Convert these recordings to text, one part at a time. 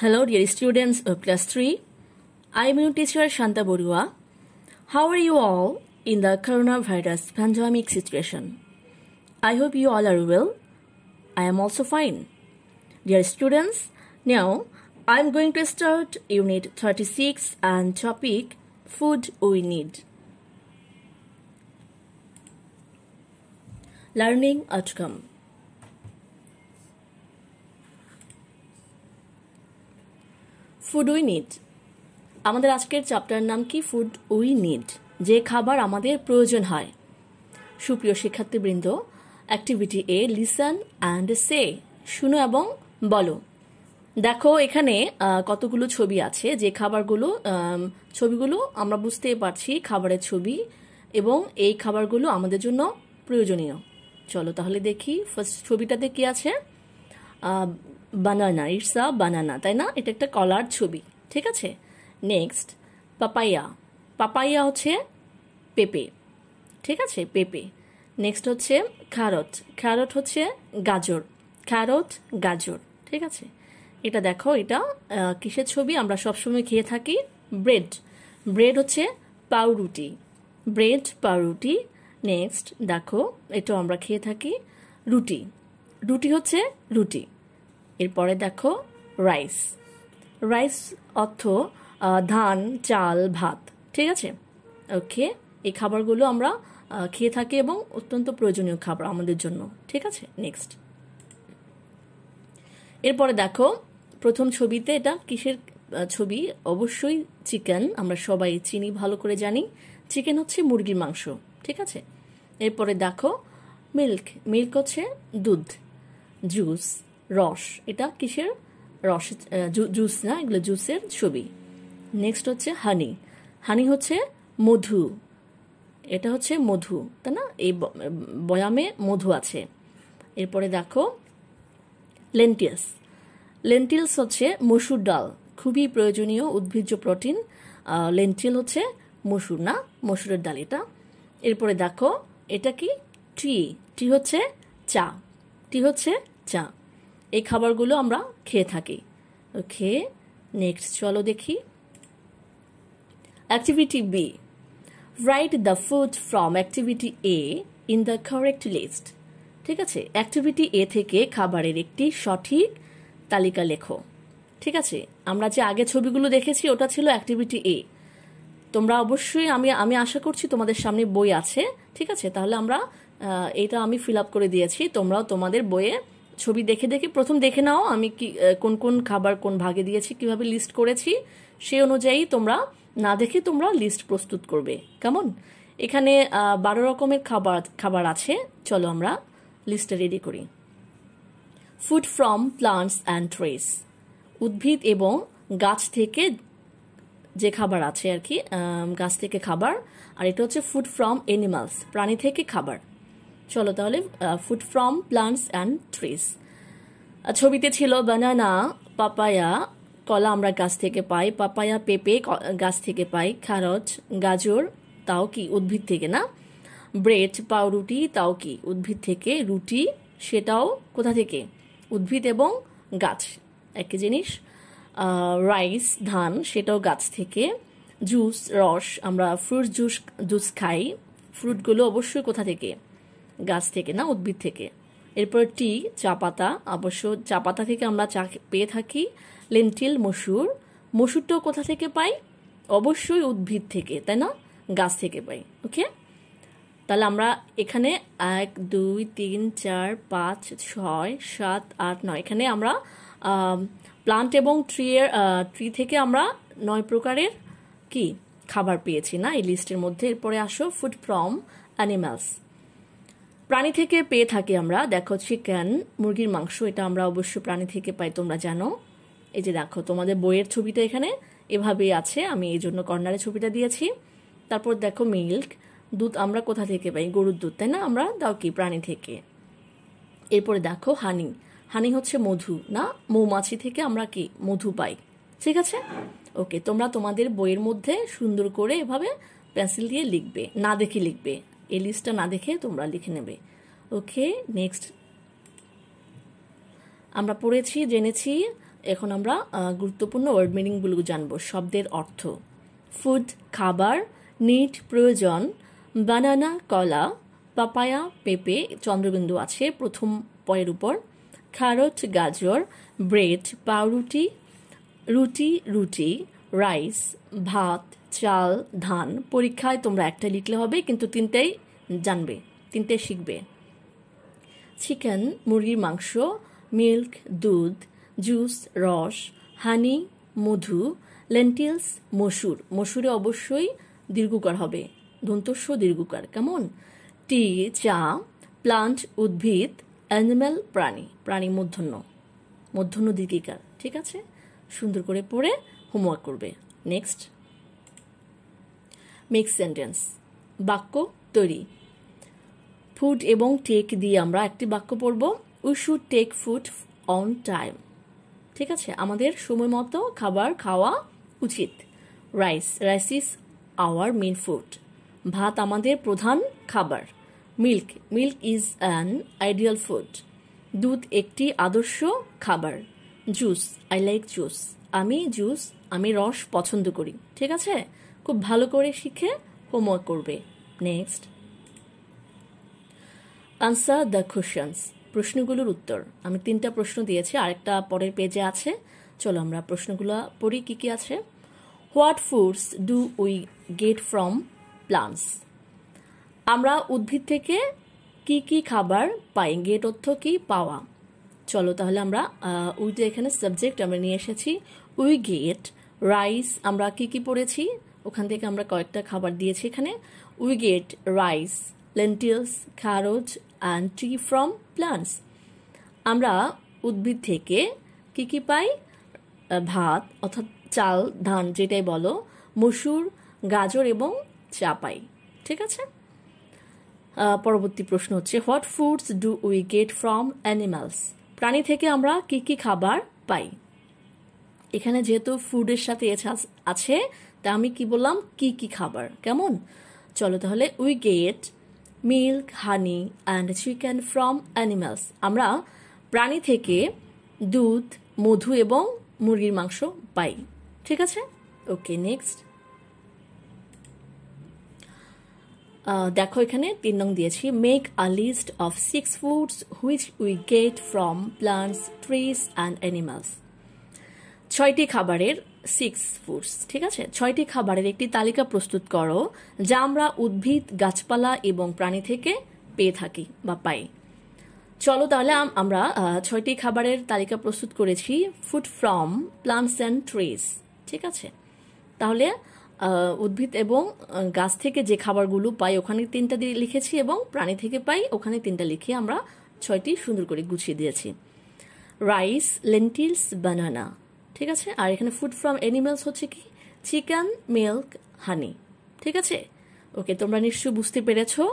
Hello dear students of class 3. I am your teacher Shanta Borua. How are you all in the coronavirus pandemic situation? I hope you all are well. I am also fine. Dear students, now I am going to start unit 36 and topic food we need. Learning outcome food we need আমাদের আজকের chapter নাম কি food we need যে খাবার আমাদের প্রয়োজন হয় সুপ্রিয় শিক্ষার্থীবৃন্দ activity A listen and say শুনো এবং বলো দেখো এখানে কতগুলো ছবি আছে যে খাবারগুলো ছবিগুলো আমরা বুঝতেই পারছি খাবারের ছবি এবং এই খাবারগুলো আমাদের জন্য প্রয়োজনীয় চলো তাহলে দেখি ফার্স্ট ছবিটাতে কি আছে বানানা ইটস আ বানানা তাই না এটা একটা কলার ছবি ঠিক আছে নেক্সট পাপাইয়া পাপাইয়া হচ্ছে পেঁপে ঠিক আছে পেঁপে নেক্সট হচ্ছে ক্যারট খ্যারট হচ্ছে গাজর ক্যারট গাজর ঠিক আছে এটা দেখো এটা কিসের ছবি আমরা সবসময় খেয়ে থাকি ব্রেড ব্রেড হচ্ছে পাউরুটি ব্রেড পাউরুটি নেক্সট দেখো এটাও আমরা খেয়ে থাকি রুটি রুটি হচ্ছে রুটি এরপরে দেখো রাইস রাইস অর্থ ধান চাল ভাত ঠিক আছে ওকে এই খাবারগুলো আমরা খেয়ে থাকি এবং অত্যন্ত প্রয়োজনীয় খাবার আমাদের জন্য ঠিক আছে নেক্সট এরপরে দেখো প্রথম ছবিতে এটা কিসের ছবি অবশ্যই চিকেন আমরা সবাই চিনি ভালো করে জানি চিকেন হচ্ছে মুরগির মাংস ঠিক আছে এরপরে দেখো মিল্ক মিল্ক হচ্ছে দুধ জুস রস এটা কিসের রস জুস না এগুলো জুসের ছবি নেক্সট হচ্ছে হানি হানি হচ্ছে মধু এটা হচ্ছে মধু তাই না এই বয়ামে মধু আছে এরপরে দেখো লেন্টিলস লেন্টিলস হচ্ছে মসুর ডাল খুবই প্রয়োজনীয় উদ্ভিজ্জ প্রোটিন লেন্টিল হচ্ছে মসুর না মসুরের ডাল এটা এরপরে দেখো এটা কি টি টি হচ্ছে চা টি হচ্ছে চা এই খাবারগুলো আমরা খেয়ে থাকি ওকে নেক্সট চলো দেখি activity B write the food from activity A in the correct list ঠিক আছে অ্যাক্টিভিটি এ থেকে খাবারের একটি সঠিক তালিকা লেখো ঠিক আছে আমরা যে আগে ছবিগুলো দেখেছি ওটা ছিল অ্যাক্টিভিটি এ তোমরা অবশ্যই আমি আমি আশা করছি তোমাদের সামনে বই আছে ঠিক আছে তাহলে আমরা এটা আমি ফিল আপ করে দিয়েছি তোমরাও তোমাদের বইয়ে ছবি দেখে দেখে প্রথম দেখে নাও আমি কি কোন কোন খাবার কোন ভাগে দিয়েছি কিভাবে লিস্ট করেছি সেই অনুযায়ী তোমরা না দেখে তোমরা লিস্ট প্রস্তুত করবে কেমন এখানে বারো রকমের খাবার খাবার আছে চলো আমরা লিস্টটা রেডি করি food from plants and trees উদ্ভিদ এবং গাছ থেকে যে খাবার আছে আর কি গাছ থেকে খাবার আর এটা হচ্ছে ফুড ফ্রম এনিমালস প্রাণী থেকে খাবার চলো তাহলে food from plants and trees ছবিতে ছিল বানানা পাপায়া কলা আমরা গাছ থেকে পাই পাপায়া পেঁপে গাছ থেকে পাই খারট গাজর তাও কি উদ্ভিদ থেকে না ব্রেড পাউরুটি তাও কি উদ্ভিদ থেকে রুটি সেটাও কোথা থেকে উদ্ভিদ এবং গাছ একই জিনিস রাইস ধান সেটাও গাছ থেকে জুস রস আমরা ফ্রুট জুস জুস খাই ফ্রুটগুলো অবশ্যই কোথা থেকে গাছ থেকে না উদ্ভিদ থেকে এরপর টি চা পাতা অবশ্য চা পাতা থেকে আমরা চা পেয়ে থাকি লেন্টিল মসুর মসুরটাও কোথা থেকে পাই অবশ্যই উদ্ভিদ থেকে তাই না গাছ থেকে পাই ওকে তাহলে আমরা এখানে এক দুই তিন চার পাঁচ ছয় সাত আট নয় এখানে আমরা প্লান্ট এবং ট্রিয়ের ট্রি থেকে আমরা নয় প্রকারের কি খাবার পেয়েছি না এই লিস্টের মধ্যে এরপরে আসো ফুড ফ্রম অ্যানিম্যালস প্রাণী থেকে পেয়ে থাকি আমরা দেখো চিকেন মুরগির মাংস এটা আমরা অবশ্য প্রাণী থেকে পাই তোমরা জানো এই যে দেখো তোমাদের বইয়ের ছবিটা এখানে এভাবেই আছে আমি এই জন্য কর্নারে ছবিটা দিয়েছি তারপর দেখো মিল্ক দুধ আমরা কোথা থেকে পাই গরুর দুধ তাই না আমরা দাও কি প্রাণী থেকে এরপরে দেখো হানি হানি হচ্ছে মধু না মৌমাছি থেকে আমরা কি মধু পাই ঠিক আছে ওকে তোমরা তোমাদের বইয়ের মধ্যে সুন্দর করে এভাবে পেন্সিল দিয়ে লিখবে না দেখে লিখবে এই লিস্টটা না দেখে তোমরা লিখে নেবে ওকে নেক্সট আমরা পড়েছি জেনেছি এখন আমরা গুরুত্বপূর্ণ ওয়ার্ড মিনিংগুলো জানবো শব্দের অর্থ ফুড খাবার নিট প্রয়োজন বানানা কলা পাপায়া পেঁপে চন্দ্রবিন্দু আছে প্রথম পয়ের উপর খারট গাজর ব্রেড পাউরুটি রুটি রুটি রাইস ভাত চাল ধান পরীক্ষায় তোমরা একটা লিখলে হবে কিন্তু তিনটেই জানবে তিনটাই শিখবে চিকেন মুরগির মাংস মিল্ক দুধ জুস রস হানি মধু লেন্টিলস মসুর মসুরে অবশ্যই দীর্ঘকার হবে দন্তস্য দীর্ঘকার কেমন টি চা প্লান্ট উদ্ভিদ অ্যানিম্যাল প্রাণী প্রাণী মধ্যন্য মধ্যন্য দীর্ঘিকার ঠিক আছে সুন্দর করে পড়ে হোমওয়ার্ক করবে নেক্সট মিক্স সেন্টেন্স বাক্য তৈরি ফুড এবং টেক দিয়ে আমরা একটি বাক্য পড়ব we should take food on time ঠিক আছে আমাদের সময় মতো খাবার খাওয়া উচিত rice rice is our main food ভাত আমাদের প্রধান খাবার milk milk is an ideal food দুধ একটি আদর্শ খাবার জুস আই লাইক জুস আমি জুস আমি রস পছন্দ করি ঠিক আছে খুব ভালো করে শিখে হোমওয়ার্ক করবে নেক্সট আনসার দ্য কোশ্চেন্স প্রশ্নগুলোর উত্তর আমি তিনটা প্রশ্ন দিয়েছি আরেকটা পরের পেজে আছে চলো আমরা প্রশ্নগুলো পড়ি কী কী আছে what foods do we get from plants আমরা উদ্ভিদ থেকে কি কি খাবার পাই গেট অর্থ কি পাওয়া চলো তাহলে আমরা উই এখানে সাবজেক্ট আমরা নিয়ে এসেছি উই গেট রাইস আমরা কি কি পড়েছি ওখান থেকে আমরা কয়েকটা খাবার দিয়েছি এখানে we get rice lentils carrot and tree from plants আমরা উদ্ভিদ থেকে কি কি পাই ভাত অর্থাৎ চাল ধান যেটাই বলো মসুর গাজর এবং চা পাই ঠিক আছে পরবর্তী প্রশ্ন হচ্ছে what foods do we get from animals প্রাণী থেকে আমরা কি কি খাবার পাই এখানে যেহেতু ফুডের সাথে আছে তা আমি কি বললাম কি কি খাবার কেমন চলো তাহলে we get milk honey and chicken from animals আমরা প্রাণী থেকে দুধ মধু এবং মুরগির মাংস পাই ঠিক আছে ওকে নেক্সট দেখো এখানে তিন নং দিয়েছি make a list of six foods which we get from plants trees and animals ছয়টি খাবারের সিক্স ফুডস ঠিক আছে ছয়টি খাবারের একটি তালিকা প্রস্তুত করো যা আমরা উদ্ভিদ গাছপালা এবং প্রাণী থেকে পেয়ে থাকি বা পাই চলো তাহলে আমরা ছয়টি খাবারের তালিকা প্রস্তুত করেছি food from plants and trees ঠিক আছে তাহলে উদ্ভিদ এবং গাছ থেকে যে খাবারগুলো পাই ওখানে তিনটা দিয়ে লিখেছি এবং প্রাণী থেকে পাই ওখানে তিনটা লিখে আমরা ছয়টি সুন্দর করে গুছিয়ে দিয়েছি রাইস লেন্টিলস বানানা ঠিক আছে আর এখানে ফুড ফ্রম অ্যানিমেলস হচ্ছে কি চিকেন মিল্ক হানি ঠিক আছে ওকে তোমরা নিশ্চয়ই বুঝতে পেরেছো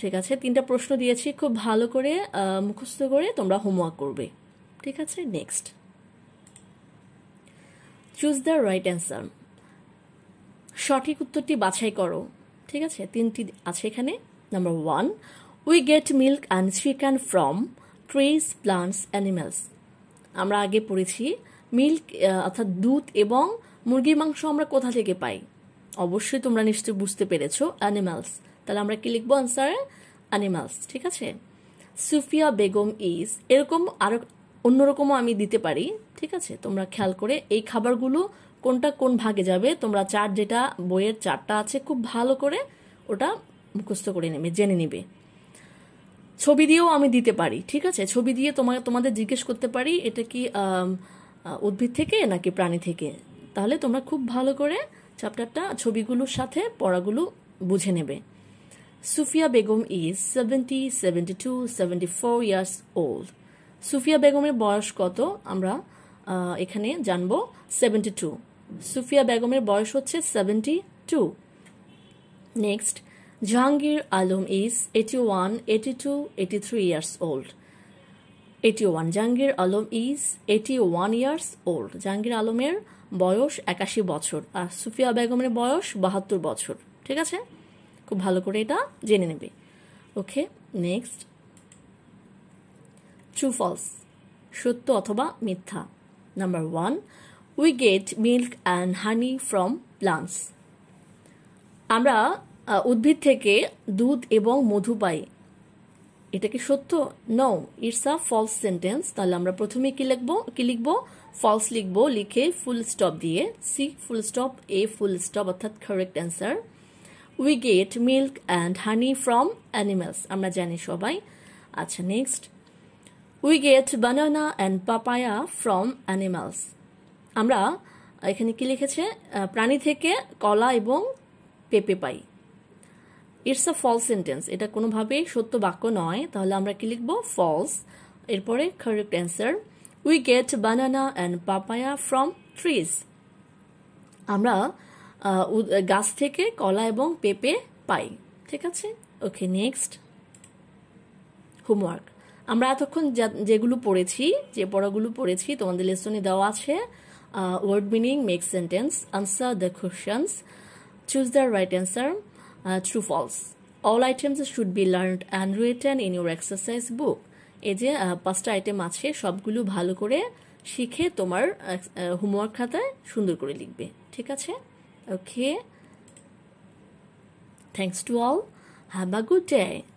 ঠিক আছে তিনটা প্রশ্ন দিয়েছি খুব ভালো করে মুখস্থ করে তোমরা হোমওয়ার্ক করবে ঠিক আছে next choose the right answer সঠিক উত্তরটি বাছাই করো ঠিক আছে তিনটি আছে এখানে number one we get milk and chicken from trees plants animals আমরা আগে পড়েছি মিল্ক অর্থাৎ দুধ এবং মুরগির মাংস আমরা কোথা থেকে পাই অবশ্যই তোমরা নিশ্চয়ই বুঝতে পেরেছো অ্যানিমালস তাহলে আমরা কি লিখবো আনসার অ্যানিমালস ঠিক আছে সুফিয়া বেগম ইজ এরকম আরো অন্যরকমও আমি দিতে পারি ঠিক আছে তোমরা খেয়াল করে এই খাবারগুলো কোনটা কোন ভাগে যাবে তোমরা চার যেটা বইয়ের চারটা আছে খুব ভালো করে ওটা মুখস্থ করে নেবে জেনে নেবে ছবি দিয়েও আমি দিতে পারি ঠিক আছে ছবি দিয়ে তোমাকে তোমাদের জিজ্ঞেস করতে পারি এটা কি উদ্ভিদ থেকে নাকি প্রাণী থেকে তাহলে তোমরা খুব ভালো করে চ্যাপ্টারটা ছবিগুলোর সাথে পড়াগুলো বুঝে নেবে Sufia Begum is seventy seventy two seventy four years old Sufia বেগমের বয়স কত আমরা এখানে জানবো সেভেন্টি টু সুফিয়া বেগমের বয়স হচ্ছে seventy two next Jahangir Alam is eighty one eighty two eighty three years old eighty one Jahangir Alam is eighty one years old Jahangir আলমের বয়স একাশি বছর আর সুফিয়া বেগমের বয়স বাহাত্তর বছর ঠিক আছে খুব ভালো করে এটা জেনে নেবে ওকে নেক্সট ট্রু ফলস সত্য অথবা মিথ্যা number one we get milk and honey from plants আমরা উদ্ভিদ থেকে দুধ এবং মধু পাই এটা কি সত্য no it's a false sentence তাহলে আমরা প্রথমে কি লিখব কি লিখব ফলস লিখব লিখে ফুল স্টপ দিয়ে C full stop A full stop অর্থাৎ correct answer we get milk and honey from animals আমরা জানি সবাই আচ্ছা next we get banana and papaya from animals আমরা এখানে কি লিখেছে প্রাণী থেকে কলা এবং পেঁপে পাই ইটস আ ফলস সেন্টেন্স এটা কোনোভাবেই সত্য বাক্য নয় তাহলে আমরা কি লিখব ফলস এরপরে correct answer we get banana and papaya from trees আমরা গাছ থেকে কলা এবং পেঁপে পাই ঠিক আছে ওকে নেক্সট হোমওয়ার্ক আমরা এতক্ষণ যেগুলো পড়েছি যে পড়াগুলো পড়েছি তোমাদের লেসনে দেওয়া আছে word meaning make sentence answer the questions choose the right answer Uh, true false all items should be learned and written in your exercise book এই যে uh, পাঁচটা আইটেম আছে সবগুলো ভালো করে শিখে তোমার হোমওয়ার্ক uh, খাতায় সুন্দর করে লিখবে ঠিক আছে okay thanks to all have a good day